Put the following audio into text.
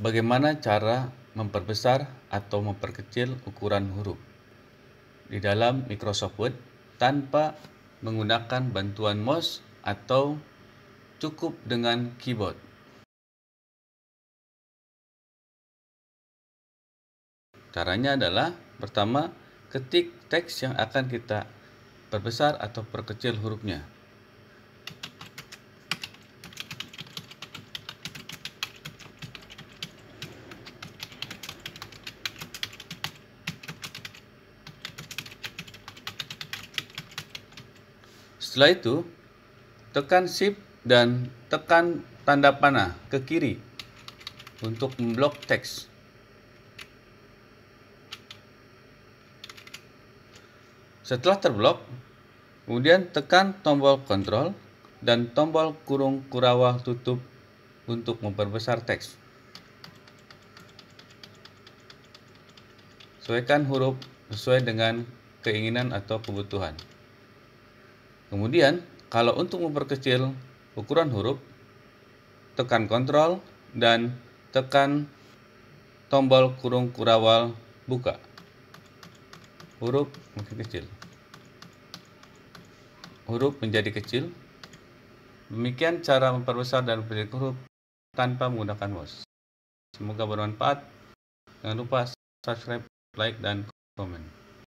Bagaimana cara memperbesar atau memperkecil ukuran huruf di dalam Microsoft Word tanpa menggunakan bantuan mouse atau cukup dengan keyboard. Caranya adalah pertama ketik teks yang akan kita perbesar atau perkecil hurufnya. Setelah itu, tekan shift dan tekan tanda panah ke kiri untuk memblok teks. Setelah terblok, kemudian tekan tombol kontrol dan tombol kurung kurawal tutup untuk memperbesar teks. Sesuaikan huruf sesuai dengan keinginan atau kebutuhan. Kemudian, kalau untuk memperkecil ukuran huruf, tekan kontrol dan tekan tombol kurung kurawal buka. Huruf makin kecil. Huruf menjadi kecil. Demikian cara memperbesar dan memperkecil huruf tanpa menggunakan mouse. Semoga bermanfaat. Jangan lupa subscribe, like, dan komen.